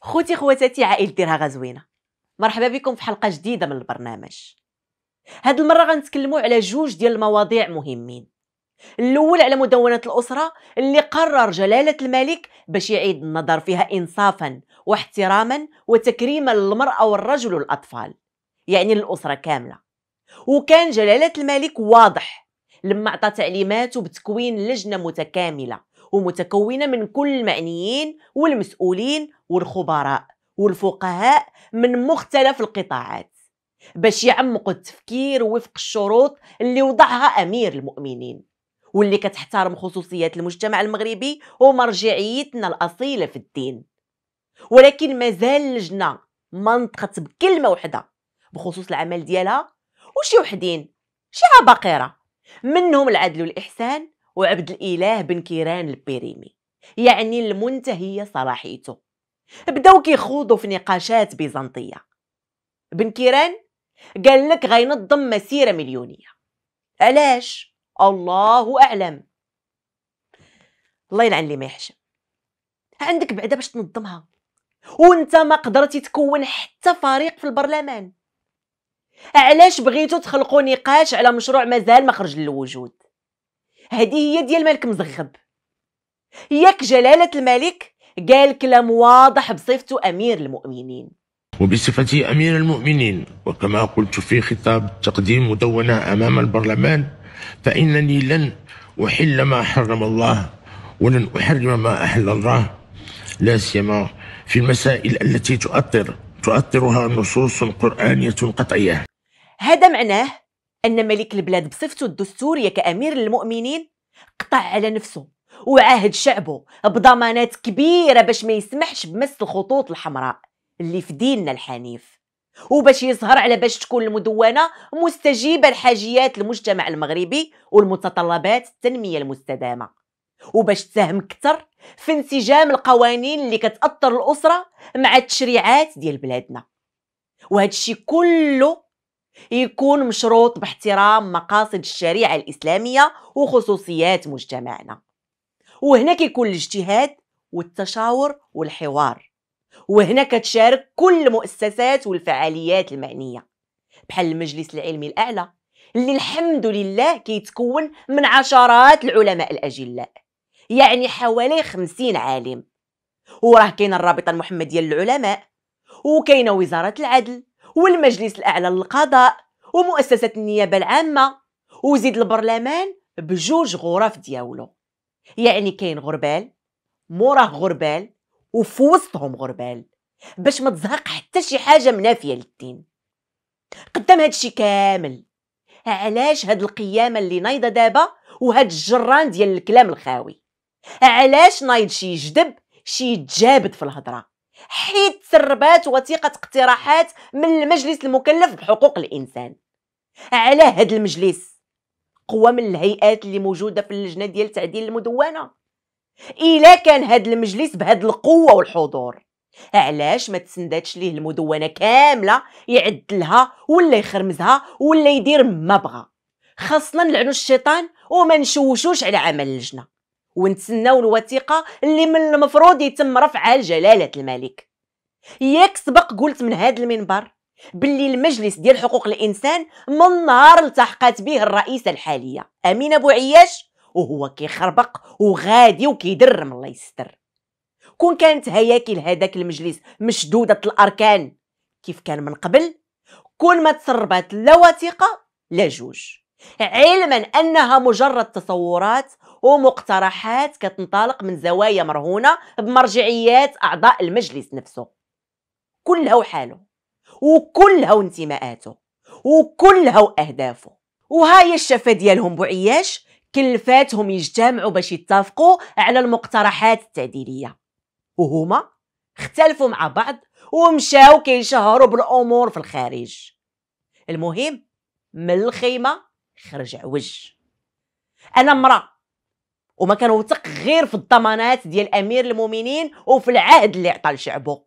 خوتي خواتاتي عائلة ديرها غزوينه مرحبا بكم في حلقه جديده من البرنامج هاد المره غنتكلموا على جوج ديال المواضيع مهمين الاول على مدونه الاسره اللي قرر جلاله الملك باش يعيد النظر فيها انصافا واحتراما وتكريما للمراه والرجل والاطفال يعني الاسره كامله وكان جلاله الملك واضح لما عطى تعليماته بتكوين لجنة متكاملة ومتكونة من كل المعنيين والمسؤولين والخبراء والفقهاء من مختلف القطاعات باش يعمقوا التفكير وفق الشروط اللي وضعها أمير المؤمنين واللي كتحترم خصوصيات المجتمع المغربي ومرجعيتنا الأصيلة في الدين ولكن مازال اللجنة ما بكلمة وحدة بخصوص العمل ديالها وشي وحدين شي عباقرة منهم العدل والإحسان وعبد الإله بن كيران البيريمي يعني المنتهية صلاحيته بداو كيخوضوا في نقاشات بيزنطية بن كيران قال لك غينظم مسيرة مليونية علاش الله أعلم الله يلعن لي ما يحشم عندك بعدا باش تنظمها وانت ما قدرتي تكون حتى فريق في البرلمان علاش بغيتو تخلقوا نقاش على مشروع مازال ما خرج للوجود هذه هي ديال ملك مزغب ياك جلالة الملك قال كلام واضح بصفته أمير المؤمنين وبصفتي أمير المؤمنين وكما قلت في خطاب تقديم مدونة أمام البرلمان فإنني لن أحل ما حرم الله ولن أحرم ما أحل الله لا سيما في المسائل التي تؤثر تؤثرها نصوص قرآنية قطعية هذا معناه أن ملك البلاد بصفته الدستورية كأمير المؤمنين قطع على نفسه وعاهد شعبه بضمانات كبيرة باش ما يسمحش بمس الخطوط الحمراء اللي في ديننا الحنيف وباش يظهر على باش تكون المدونة مستجيبة لحاجيات المجتمع المغربي والمتطلبات التنمية المستدامة وباش تساهم أكثر في انسجام القوانين اللي كتأثر الأسرة مع التشريعات ديال بلادنا وهذا الشيء كله يكون مشروط باحترام مقاصد الشريعة الإسلامية وخصوصيات مجتمعنا وهنا كيكون الاجتهاد والتشاور والحوار وهنا كتشارك كل المؤسسات والفعاليات المعنية بحال المجلس العلمي الأعلى اللي الحمد لله كيتكون من عشرات العلماء الأجلاء يعني حوالي خمسين عالم وراه كاين الرابطة المحمدية للعلماء وكاينه وزارة العدل والمجلس الأعلى للقضاء ومؤسسة النيابة العامة وزيد البرلمان بجوج غرف ديالو يعني كاين غربال موراه غربال وفي وسطهم غربال باش ما تزهق حتى شي حاجه منافيه للدين قدام هادشي كامل علاش هاد القيامه اللي نايضه دابا وهاد الجران ديال الكلام الخاوي علاش نايض شي جدب شي جابد في الهضره حيت تسربات وثيقة اقتراحات من المجلس المكلف بحقوق الإنسان على هذا المجلس قوى من الهيئات اللي موجودة في اللجنة ديال تعديل المدونة إلا كان هذا المجلس بهذا القوة والحضور علاش ما تسنداتش ليه المدونة كاملة يعدلها ولا يخرمزها ولا يدير ما بغى خاصنا نلعنو الشيطان وما نشوشوش على عمل اللجنه ونتسناو الوثيقه اللي من المفروض يتم رفعها لجلاله الملك ياك سبق قلت من هذا المنبر باللي المجلس ديال حقوق الانسان من نهار التحقت به الرئيسه الحاليه امينه عياش وهو كيخربق وغادي وكيدرم الله يستر كون كانت هياكل هذاك المجلس مشدوده الاركان كيف كان من قبل كون ما تسربت لا وثيقه لا جوج علما أنها مجرد تصورات ومقترحات كتنطلق من زوايا مرهونة بمرجعيات أعضاء المجلس نفسه كلها وحاله وكلها وانتماءاته وكلها وأهدافه وهاي الشفة ديالهم بوعياش كلفاتهم يجتمعوا باش يتفقوا على المقترحات التعديلية وهما اختلفوا مع بعض ومشاو كيشهروا بالأمور في الخارج المهم من الخيمة خرج عوج انا مرا وما وثق غير في الضمانات ديال امير المؤمنين وفي العهد اللي عطى لشعبه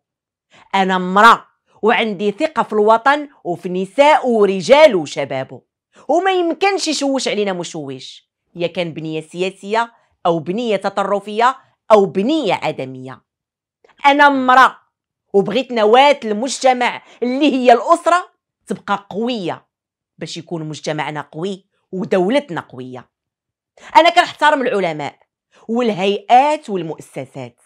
انا مرا وعندي ثقه في الوطن وفي نساء ورجال وشبابه وما يمكنش يشوش علينا مشوش يا كان بنيه سياسيه او بنيه تطرفيه او بنيه عدميه انا امراه وبغيت نواه المجتمع اللي هي الاسره تبقى قويه باش يكون مجتمعنا قوي ودولتنا قويه انا كنحترم العلماء والهيئات والمؤسسات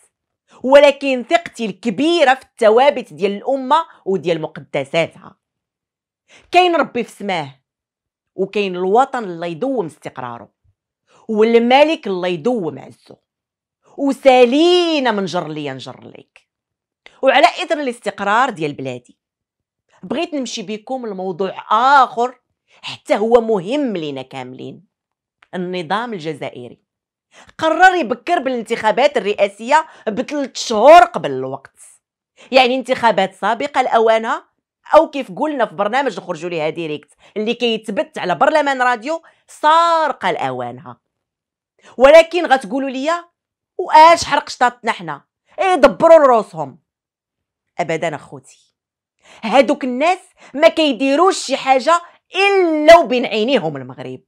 ولكن ثقتي الكبيره في الثوابت ديال الامه وديال مقدساتها كاين ربي في سماه وكاين الوطن اللي يدوم استقراره والملك اللي يدوم عزه وسالينا من جر ليا نجر ليك وعلى اثر الاستقرار ديال بلادي بغيت نمشي بكم لموضوع اخر حتى هو مهم لنا كاملين النظام الجزائري قرر يبكر بالانتخابات الرئاسية بثلاث شهور قبل الوقت يعني انتخابات سابقة لأوانها أو كيف قلنا في برنامج نخرجوا ليها ديريكت اللي كيتبت على برلمان راديو سارقة لأوانها ولكن غتقولوا لي واش حرق شطاتنا حنا ايه دبروا لروسهم ابدا اخوتي هادوك الناس ما كيديروش شي حاجه الا وبين عينيهم المغرب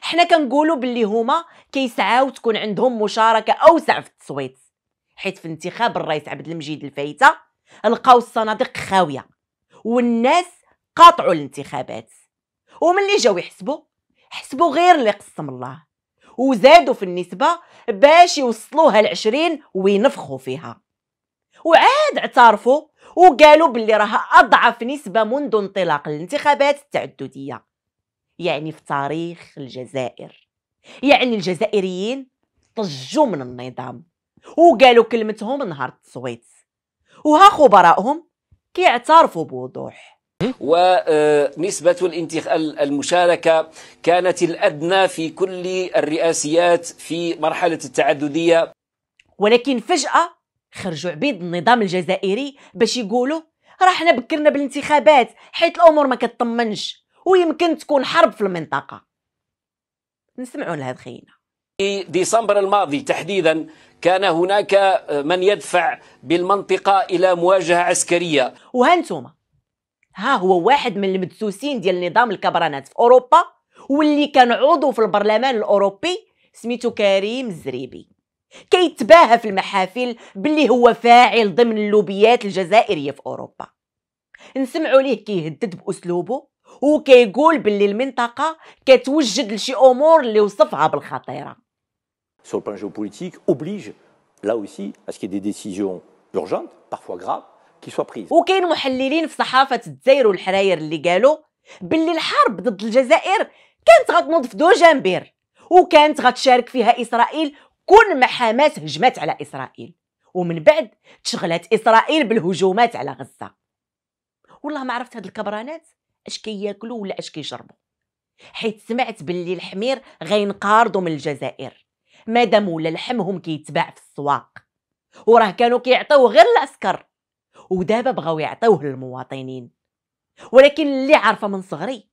حنا كنقولوا باللي هما كيسعاو تكون عندهم مشاركه اوسع في التصويت حيت في انتخاب الرئيس عبد المجيد الفايته لقاو الصناديق خاويه والناس قاطعوا الانتخابات وملي جاو يحسبوا حسبوا غير اللي قسم الله وزادوا في النسبه باش يوصلوها ل 20 وينفخوا فيها وعاد اعترفوا وقالوا باللي راه اضعف نسبه منذ انطلاق الانتخابات التعدديه يعني في تاريخ الجزائر يعني الجزائريين طجوا من النظام وقالوا كلمتهم نهار التصويت وها خبرائهم كيعترفوا بوضوح ونسبة الانتخ... المشاركة كانت الأدنى في كل الرئاسيات في مرحلة التعددية ولكن فجأة خرجوا عبيد النظام الجزائري باش يقولوا راه حنا بكرنا بالانتخابات حيت الامور ما كتطمنش ويمكن تكون حرب في المنطقه نسمعوا لهاد خينا في ديسمبر الماضي تحديدا كان هناك من يدفع بالمنطقه الى مواجهه عسكريه وهانتوما ها هو واحد من المدسوسين ديال نظام الكبرانات في اوروبا واللي كان عضو في البرلمان الاوروبي سميتو كريم الزريبي كيتباهى في المحافل باللي هو فاعل ضمن اللوبيات الجزائرية في أوروبا نسمعوا ليه كيهدد بأسلوبه وكيقول باللي المنطقة كتوجد لشي أمور اللي وصفها بالخطيرة Sur le plan géopolitique, oblige là aussi à ce qu'il y ait des décisions urgentes, parfois graves, qui soient prises. وكاين محللين في صحافة الجزائر والحراير اللي قالوا باللي الحرب ضد الجزائر كانت غتنوض في دو جنبير وكانت غتشارك فيها اسرائيل كون ما حماس هجمات على إسرائيل ومن بعد تشغلت إسرائيل بالهجومات على غزة والله ما عرفت هاد الكبرانات اش كياكلوا ولا اش كيشربوا حيت سمعت باللي الحمير غينقارضوا من الجزائر مادام ولا لحمهم كيتباع في السواق وراه كانوا كيعطيوه غير العسكر ودابا بغاو يعطيوه للمواطنين ولكن اللي عارفه من صغري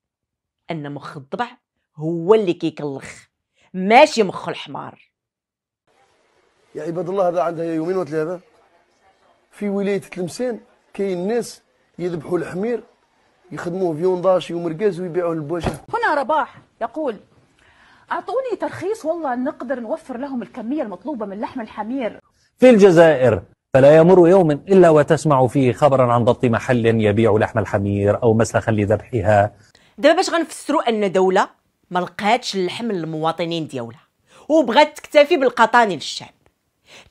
ان مخ الضبع هو اللي كيكلخ ماشي مخ الحمار يا عباد الله هذا عندها يومين وثلاثة في ولاية تلمسان كاين ناس يذبحوا الحمير يخدموه في يوم رقاز ويبيعوه للبوشه هنا رباح يقول أعطوني ترخيص والله نقدر نوفر لهم الكمية المطلوبة من لحم الحمير في الجزائر فلا يمر يوم إلا وتسمع فيه خبرا عن ضبط محل يبيع لحم الحمير أو مسلخا لذبحها دابا باش غنفسروا أن دولة ما لقاتش اللحم للمواطنين ديالها وبغات تكتفي بالقطاني للشعب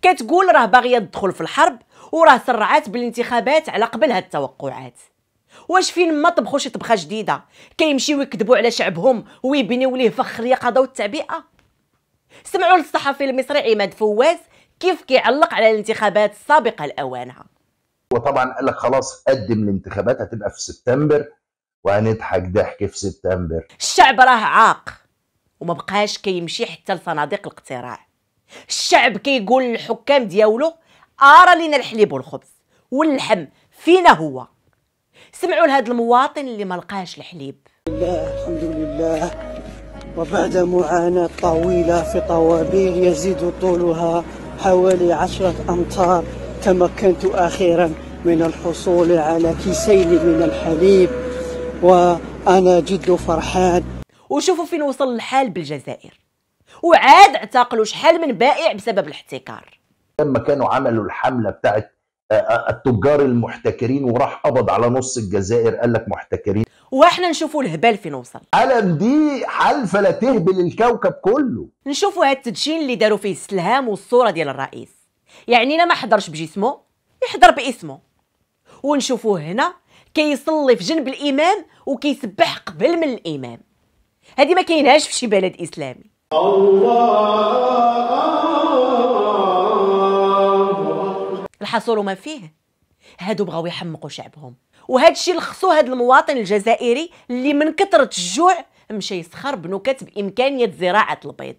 كتقول راه باغيه تدخل في الحرب وراه سرعات بالانتخابات على قبل هاد التوقعات واش فين ما طبخوا شي طبخه جديده كيمشيو يكذبوا على شعبهم ويبنيو ليه فخ اليقظه والتعبئه سمعوا للصحفي المصري عماد فواز كيف كيعلق على الانتخابات السابقه لاوانها وطبعا قال لك خلاص قدم الانتخابات هتبقى في سبتمبر وهنضحك ضحك في سبتمبر الشعب راه عاق وما بقاش كيمشي حتى لصناديق الاقتراع الشعب كيقول كي للحكام دياولو ارى لنا الحليب والخبز واللحم فينا هو سمعوا لهاد المواطن اللي ما لقاش الحليب الحمد لله وبعد معاناة طويلة في طوابير يزيد طولها حوالي عشرة أمتار تمكنت أخيرا من الحصول على كيسين من الحليب وأنا جد فرحان وشوفوا فين وصل الحال بالجزائر وعاد اعتقلوا شحال من بائع بسبب الاحتكار لما كانوا عملوا الحمله بتاعت آه، آه، التجار المحتكرين وراح قبض على نص الجزائر قال لك محتكرين واحنا نشوفوا الهبال فين وصل قلم دي حلفه لا تهبل الكوكب كله نشوفوا هاد التدشين اللي داروا فيه السلهام والصوره ديال الرئيس يعني لا ما حضرش بجسمه يحضر باسمه ونشوفوه هنا كيصلي في جنب الامام وكيسبح قبل من الامام هذه ما كايناش في شي بلد اسلامي الحصول ما فيه هادو بغاو يحمقوا شعبهم وهذا الشيء لخصو هذا المواطن الجزائري اللي من كثره الجوع مشى يسخر بنكت بامكانيه زراعه البيض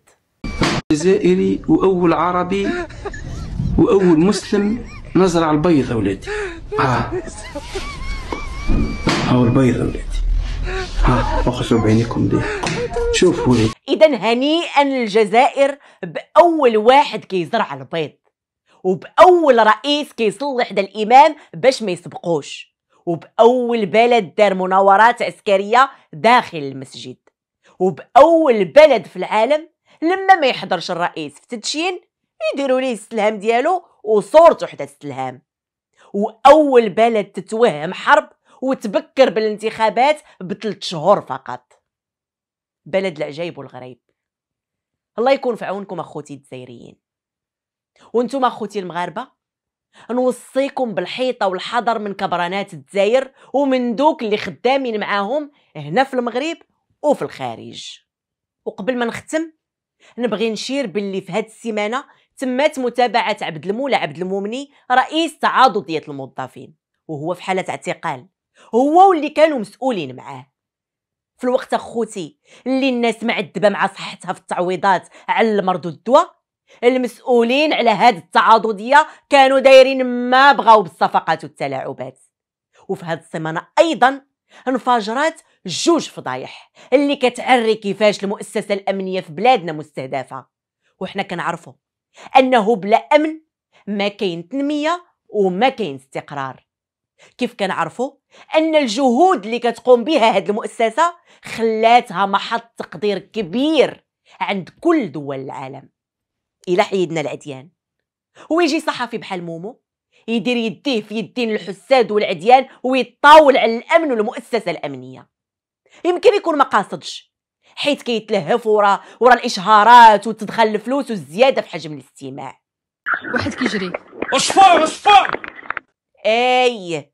جزائري واول عربي واول مسلم نزرع البيض اولادي اه هاو البيض اولادي ها آه. اخذوا بعينكم ليه شوفوا اذا هنيئا للجزائر باول واحد كيزرع البيض وباول رئيس كيصلح دا الامام باش ما يسبقوش وباول بلد دار مناورات عسكريه داخل المسجد وباول بلد في العالم لما ما يحضرش الرئيس في تدشين يديروا ليه السلهام ديالو وصورته حدا السلهام واول بلد تتوهم حرب وتبكر بالانتخابات بثلاث شهور فقط بلد العجايب والغريب الله يكون في عونكم اخوتي الجزائريين وانتم اخوتي المغاربه نوصيكم بالحيطه والحذر من كبرانات الجزائر ومن دوك اللي خدامين معاهم هنا في المغرب وفي الخارج وقبل ما نختم نبغي نشير باللي في هذه السيمانه تمت متابعه عبد المولى عبد المؤمني رئيس تعاضديه الموظفين وهو في حاله اعتقال هو واللي كانوا مسؤولين معاه في الوقت اخوتي اللي الناس معذبه مع صحتها في التعويضات على المرض والدواء المسؤولين على هاد التعاضديه كانوا دايرين ما بغاو بالصفقات والتلاعبات وفي هذه السيمانه ايضا انفجرات جوج فضايح اللي كتعري كيفاش المؤسسه الامنيه في بلادنا مستهدفه وحنا كنعرفوا انه بلا امن ما كاين تنميه وما كاين استقرار كيف كنعرفوا ان الجهود اللي كتقوم بها هاد المؤسسه خلاتها محط تقدير كبير عند كل دول العالم الى حيدنا العديان ويجي صحفي بحال مومو يدير يديه في يدين الحساد والعديان ويطاول على الامن والمؤسسه الامنيه يمكن يكون ما قاصدش حيت كيتلهف ورا ورا الاشهارات وتدخل الفلوس والزياده في حجم الاستماع واحد كيجري اصفر اصفر اي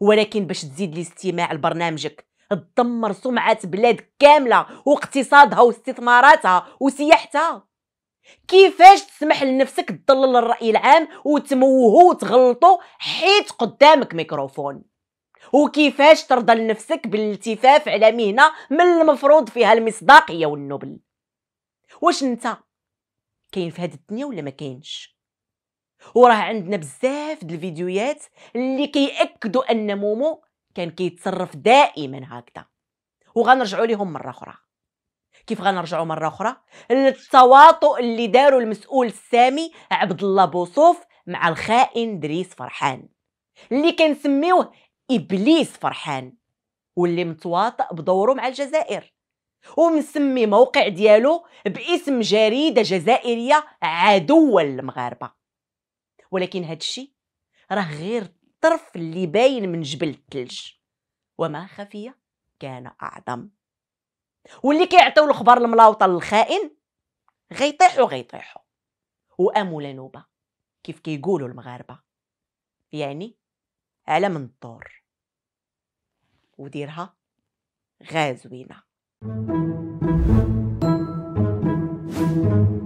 ولكن باش تزيد الاستماع لبرنامجك تدمر سمعة بلاد كاملة واقتصادها واستثماراتها وسياحتها كيفاش تسمح لنفسك تضلل الرأي العام وتموهه وتغلطو حيت قدامك ميكروفون وكيفاش ترضى لنفسك بالالتفاف على مهنة من المفروض فيها المصداقية والنبل واش انت كاين في هاد الدنيا ولا ما كاينش وراه عندنا بزاف د الفيديوهات اللي كيأكدوا ان مومو كان كيتصرف دائما هكذا وغنرجعوا لهم مره اخرى كيف غنرجعوا مره اخرى للتواطؤ اللي داروا المسؤول السامي عبد الله بوصوف مع الخائن دريس فرحان اللي كنسميوه ابليس فرحان واللي متواطئ بدوره مع الجزائر ومسمي موقع ديالو باسم جريده جزائريه عدوه للمغاربه ولكن هذا الشيء راه غير الطرف اللي باين من جبل الثلج وما خفي كان اعظم واللي كيعطيو الخبر الملاوطه للخائن غيطيحوا غيطيحوا وامولا نوبه كيف كيقولوا المغاربه يعني على من الدور وديرها غازوينه thank you